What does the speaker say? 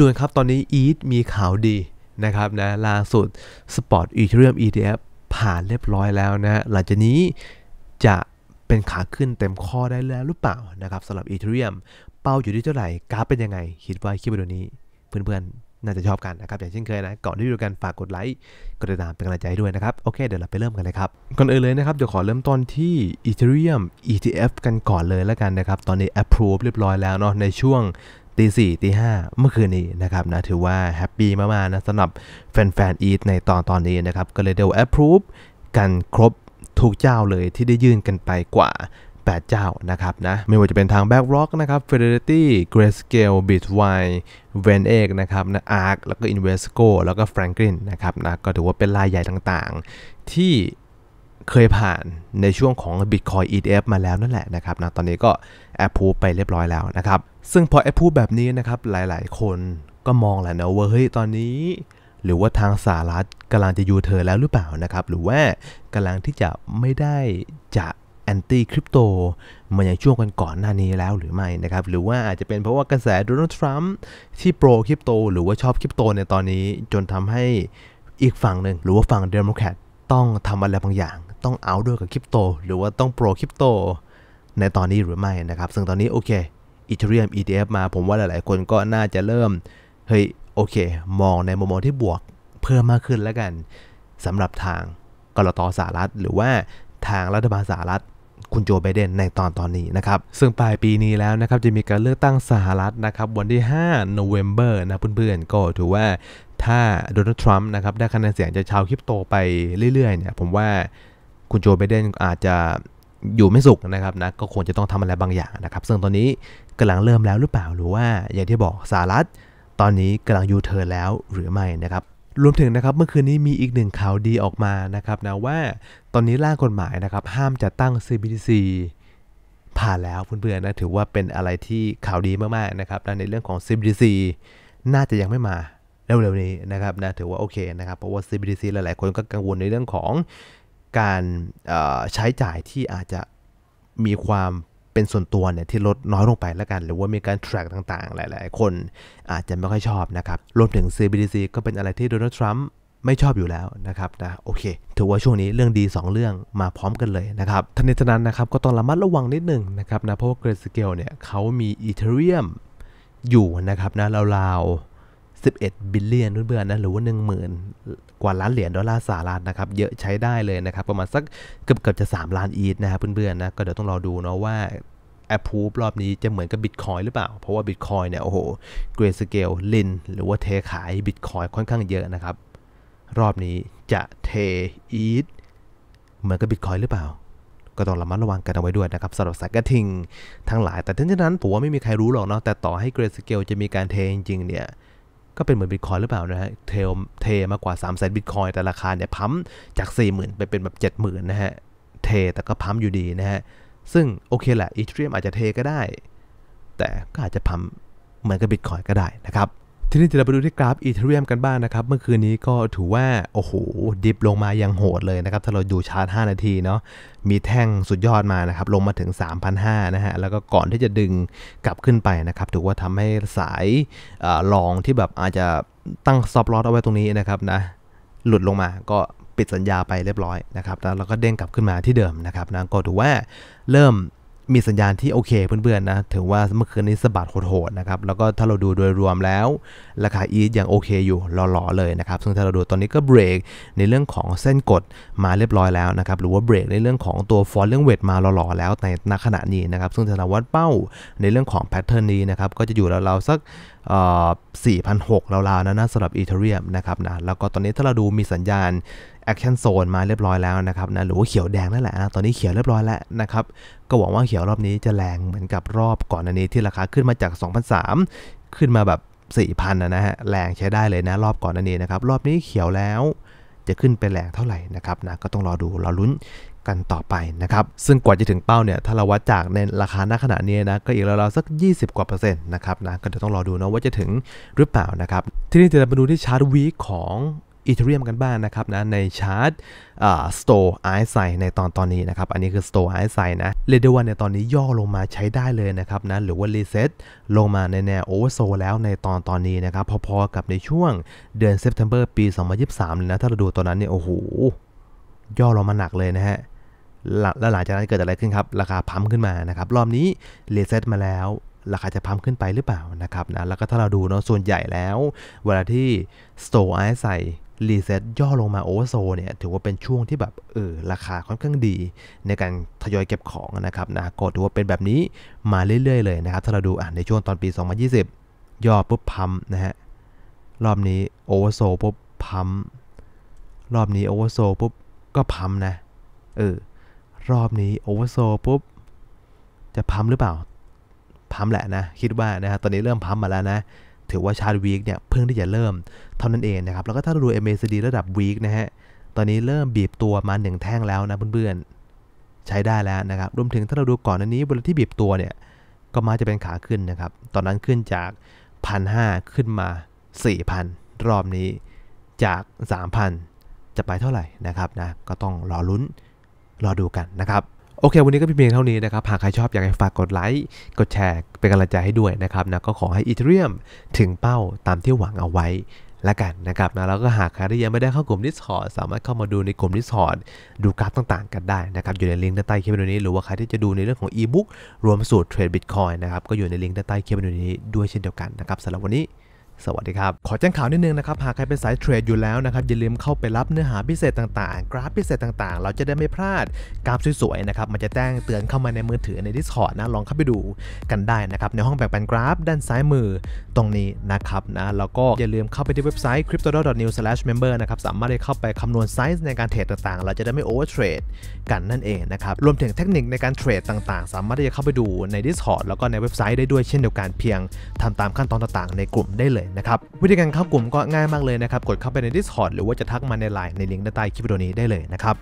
ด่วนๆครับ ตอนนี้ e t h มีข่าวดีนะครับนะล่าสุด Spot Ethereum ETF ผ่านเรียบร้อยแล้วนะหลังจากนี้จะเป็นขาขึ้นเต็มข้อได้แล้วหรือเปล่านะครับสำหรับ Ethereum เป้าอยู่ที่เท่าไหร่กราฟเป็นยังไง คิดว่าคลิปวิดีโอนี้ เพื่อนๆน่าจะชอบกันนะครับ อย่างเช่นเคยนะ ก่อนที่ดูกันฝากกดไลค์ กดติดตามเป็นกำลังใจด้วยนะครับโอเคเดี๋ยวเราไปเริ่มกันเลยครับก่อนอื่นเลยนะครับเดี๋ยวขอเริ่มต้นที่ Ethereum ETF กันก่อนเลยแล้วกันนะครับตอนนี้ approve เรียบร้อยแล้วเนาะในช่วงตีสี่ตีห้าเมื่อคืนนี้นะครับนะ ถือว่าแฮปปี้มาก ๆ นะสำหรับแฟนๆอีทในตอนตอนนี้นะครับ ก็เลยเดียวแอปพรูฟกันครบทุกเจ้าเลยที่ได้ยื่นกันไปกว่า 8 เจ้านะครับนะ ไม่ว่าจะเป็นทาง Back Rock นะครับ Fidelity Grayscale Bitwise v e n e นะครับนะ Arc แล้วก็ Invesco แล้วก็ Franklin นะครับนะ ก็ถือว่าเป็นรายใหญ่ต่างๆที่เคยผ่านในช่วงของ Bitcoin ETF มาแล้วนั่นแหละนะครับนะตอนนี้ก็แอปพูไปเรียบร้อยแล้วนะครับ ซึ่งพอแอปพูแบบนี้นะครับ หลายๆคนก็มองแหละนะว่าเฮ้ย ตอนนี้ หรือว่าทางสหรัฐกำลังจะยูเธอแล้วหรือเปล่านะครับ หรือว่ากำลังที่จะไม่ได้จะแอนตี้คริปโตมาอย่างช่วงกันก่อนหน้านี้แล้วหรือไม่นะครับ หรือว่าอาจจะเป็นเพราะว่ากระแสโดนัลด์ทรัมป์ที่โปรคริปโตหรือว่าชอบคริปโตในตอนนี้จนทำให้อีกฝั่งหนึ่งหรือว่าฝั่งเดโมแครตต้องทำอะไรบางอย่างต้องเอาด้วยกับคริปโตหรือว่าต้องโปรคริปโต ในตอนนี้หรือไม่นะครับ ซึ่งตอนนี้โอเคอีเทเรียม ETF มา ผมว่าหลาย ๆคนก็น่าจะเริ่ม เฮ้ยโอเค มองในมุมมองที่บวกเพิ่มมากขึ้นแล้วกันสำหรับทางกรตสหรัฐ หรือว่าทางรัฐบาลสหรัฐ คุณโจไบเดนในตอนตอนนี้นะครับ ซึ่งปลายปีนี้แล้วนะครับจะมีการเลือกตั้งสหรัฐนะครับวันที่5เวมเบ b e r นะเพื่อนๆ ก็ถือว่าถ้าโดนัลด์ทรัมป์นะครับได้คะแนนเสียงจากชาวคริปโตไปเรื่อย ๆ เนี่ย ผมว่าคุณโจไบเดนอาจจะอยู่ไม่สุขนะครับนะ ก็ควรจะต้องทำอะไรบางอย่างนะครับ ซึ่งตอนนี้กำลังเริ่มแล้วหรือเปล่าหรือว่าอย่างที่บอกสหรัฐตอนนี้กำลังยูเทิร์นแล้วหรือไม่นะครับรวมถึงนะครับเมื่อคืนนี้มีอีกหนึ่งข่าวดีออกมานะครับนะว่าตอนนี้ร่างกฎหมายนะครับห้ามจัดตั้ง CBDC ผ่านแล้วเพื่อนๆนะถือว่าเป็นอะไรที่ข่าวดีมากๆนะครับในเรื่องของ CBDC น่าจะยังไม่มาเร็วๆนี้นะครับนะถือว่าโอเคนะครับเพราะว่า CBDC หลายๆ คนก็กังวลในเรื่องของการใช้จ่ายที่อาจจะมีความเป็นส่วนตัวเนี่ยที่ลดน้อยลงไปแล้วกัน หรือว่ามีการ track ต่างๆหลายๆ คนอาจจะไม่ค่อยชอบนะครับรวมถึง CBDC ก็เป็นอะไรที่โดนัลด์ทรัมป์ไม่ชอบอยู่แล้วนะครับนะโอเค ถือว่าช่วงนี้เรื่องดี 2 เรื่องมาพร้อมกันเลยนะครับทันทีนั้นนะครับ ก็ต้องระมัดระวังนิดหนึ่งนะครับนะ เพราะว่าเกรดสเกลเนี่ยเขามีอีเทเรียมอยู่นะครับนะราวๆ11 บิลเลียนเพื่อนๆ นะ หรือว่า10,000 กว่าล้านเหรียญดอลลาร์สหรัฐนะครับ เยอะใช้ได้เลยนะครับ ประมาณสักเกือบเกือบจะ 3 ล้านอีทนะครับเพื่อนๆนะ ก็เดี๋ยวต้องรอดูเนาะว่าแอปพูบรอบนี้จะเหมือนกับบิตคอยหรือเปล่า เพราะว่าบิตคอยเนี่ย โอ้โห เกรสเกล ลิน หรือว่าเทขายบิตคอยค่อนข้างเยอะนะครับ รอบนี้จะเท อีทเหมือนกับบิตคอยหรือเปล่า ก็ต้องระมัดระวังกันเอาไว้ด้วยนะครับสำหรับสายกระทิงทั้งหลาย แต่ทั้งนั้นผมว่าไม่มีใครรู้หรอกเนาะ แต่ต่อให้เกรสเกลจะมีการเทจริงๆเนี่ยก็เป็นเหมือนบิตคอยหรือเปล่านะฮะเทลเทมากกว่า3ามแสนบิตคอยแต่ราคาเนี่ยพัมจาก 40,000 ไปเป็นแบบ 70,000 นะฮะเทแต่ก็พัมอยู่ดีนะฮะซึ่งโอเคแหละอีเทเรียมอาจจะเทก็ได้ แต่ก็อาจจะพัมเหมือนกับบิตคอยก็ได้นะครับทีนี้เดี๋ยวเราไปดูที่กราฟอีเทเรียมกันบ้างนะครับ เมื่อคืนนี้ก็ถือว่า โอ้โห ดิฟลงมาอย่างโหดเลยนะครับ ถ้าเราดูชาร์ต5นาทีเนาะมีแท่งสุดยอดมานะครับ ลงมาถึง3 0 0 5นะฮะ แล้วก็ก่อนที่จะดึงกลับขึ้นไปนะครับ ถือว่าทำให้สายลองที่แบบอาจจะตั้งซอฟลอตเอาไว้ตรงนี้นะครับนะ หลุดลงมาก็ปิดสัญญาไปเรียบร้อยนะครับแล้วเราก็เด้งกลับขึ้นมาที่เดิมนะครับนะก็ถือว่าเริ่มมีสัญญาณที่โอเคเพื่อนๆนะถึงว่าเมื่อคืนนี้สะบัดโหดๆนะครับแล้วก็ถ้าเราดูโดยรวมแล้วราคาอีทยังโอเคอยู่หล่อๆเลยนะครับ ซึ่งถ้าเราดูตอนนี้ก็เบรกในเรื่องของเส้นกดมาเรียบร้อยแล้วนะครับหรือว่าเบรกในเรื่องของตัวฟอนต์เรื่องเวทมาหล่อๆแล้วในณขณะนี้นะครับซึ่งธนาวัดเป้าในเรื่องของแพทเทิร์นนี้นะครับก็จะอยู่ราวๆสัก4,600ราวๆนะนะสำหรับีเทเรียมนะครับนะ แล้วก็ตอนนี้ถ้าเราดูมีสัญญาณ Action Zone มาเรียบร้อยแล้วนะครับนะหรือว่าเขียวแดงนั่นแหละนะตอนนี้เขียวเรียบร้อยแล้วนะครับก็หวังว่าเขียวรอบนี้จะแรงเหมือนกับรอบก่อนอันนี้ที่ราคาขึ้นมาจาก2,003ขึ้นมาแบบ4,000นะฮะแรงใช้ได้เลยนะ รอบก่อนอันนี้นะครับรอบนี้เขียวแล้ว จะขึ้นไปแรงเท่าไหร่นะครับนะก็ต้องรอดูเราลุ้นกันต่อไปนะครับ ซึ่งกว่าจะถึงเป้าเนี่ย ถ้าเราวัดจากในราคาณขณะนี้นะ ก็อีกราวๆสัก20 กว่าเปอร์เซ็นต์นะครับนะก็จะต้องรอดูนะว่าจะถึงหรือเปล่านะครับ ทีนี้จะมาดูที่ชาร์ตวีคของอีเทเรียมกันบ้างนะครับนะในชาร์ตสโตร์ไอซ์ไซในตอนตอนนี้นะครับ อันนี้คือสโตร์ไอซ์ไซนะ เรเดวันในตอนนี้ย่อลงมาใช้ได้เลยนะครับนะหรือว่ารีเซ็ตลงมาในแนวโอเวอร์โซแล้วในตอนตอนนี้นะครับพอๆกับในช่วงเดือนเซปเทมเบอร์ปี 2023เลยนะถ้าเราดูตอนนั้นเนี่ยโอ้โหย่อลงมาหนักเลยนะฮะ แล้วหลังจากนั้นเกิดอะไรขึ้นครับ ราคาพัมขึ้นมานะครับ รอบนี้ รีเซ็ตมาแล้ว ราคาจะพัมขึ้นไปหรือเปล่านะครับนะ แล้วก็ถ้าเราดูเนาะ ส่วนใหญ่แล้ว เวลาที่ store ใส่รีเซ็ตย่อลงมาโอเวอร์โซเนี่ย ถือว่าเป็นช่วงที่แบบเออราคาค่อนข้างดีในการทยอยเก็บของนะครับนะ ก็ถือว่าเป็นแบบนี้มาเรื่อยๆเลยนะครับ ถ้าเราดูอ่นในช่วงตอนปี 2020ย่อปุ๊บพัมนะฮะ รอบนี้โอเวอร์โซปุ๊บพัมรอบนี้โอเวอร์โซปุ๊บก็พัมนะเออรอบนี้โอเวอร์โซปุ๊บจะพัมหรือเปล่าพัมแหละนะ คิดว่านะฮะตอนนี้เริ่มพัมมาแล้วนะ ถือว่าชาร์ดวีคเนี่ยเพิ่งที่จะเริ่มเท่านั้นเองนะครับแล้วก็ถ้าเราดูมซดีระดับวีคนะฮะตอนนี้เริ่มบีบตัวมาหนึ่งแท่งแล้วนะเพื่อนๆใช้ได้แล้วนะครับรวมถึงถ้าเราดูก่อนอันนี้เวลาที่บีบตัวเนี่ย ก็มาจะเป็นขาขึ้นนะครับตอนนั้นขึ้นจากพันห้าขึ้นมา4,000รอบนี้จาก3,000จะไปเท่าไหร่นะครับนะก็ต้องรอลุ้นรอดูกันนะครับโอเควันนี้ก็เเพียงเท่านี้นะครับหากใครชอบอยากให้ฝากกดไลค์กดแชร์เป็นกำลังใจให้ด้วยนะครับนะก็ขอให้อีเทเรียมถึงเป้าตามที่หวังเอาไว้ละกันนะครับนะแล้วก็หากใครที่ยังไม่ได้เข้ากลุ่ม Discord สามารถเข้ามาดูในกลุ่ม Discord ดูกราฟต่างๆ กันได้นะครับอยู่ในลิงก์ด้านใต้คลิปวิดีโอนี้ หรือว่าใครที่จะดูในเรื่องของอีบุ๊กรวมสูตรเทรดบิตคอยนะครับก็อยู่ในลิงก์ด้านใต้คลิปวิดีโอนี้ด้วยเช่นเดียวกันนะครับสำหรับวันนี้สวัสดีครับ ขอแจ้งข่าวนิดนึงนะครับ หากใครเป็นสายเทรดอยู่แล้วนะครับอย่าลืมเข้าไปรับเนื้อหาพิเศษต่างๆ กราฟพิเศษต่างๆ เราจะได้ไม่พลาดกราฟสวยๆนะครับมันจะแจ้งเตือนเข้ามาในมือถือใน Discord นะลองเข้าไปดูกันได้นะครับในห้องแบ่งปันกราฟ ด้านซ้ายมือตรงนี้นะครับนะแล้วก็อย่าลืมเข้าไปที่เว็บไซต์ crypto.new/member s นะครับสามารถได้เข้าไปคำนวณไซส์ในการเทรดต่างๆ เราจะได้ไม่โอเวอร์เทรดกันนั่นเองนะครับรวมถึงเทคนิคในการเทรดต่างๆสามารถที่จะเข้าไปดูใน Discord แล้วก็ในเว็บไซต์ได้ด้วยเช่นเดียวกันเพียงทำตามขั้นตอนต่างๆ ในกลุ่มได้เลยนะครับวิธีการเข้ากลุ่มก็ง่ายมากเลยนะครับ กดเข้าไปใน Discord หรือว่าจะทักมาในไลน์ในลิงก์ด้านใต้คลิปวิดีโอนี้ได้เลยนะครับ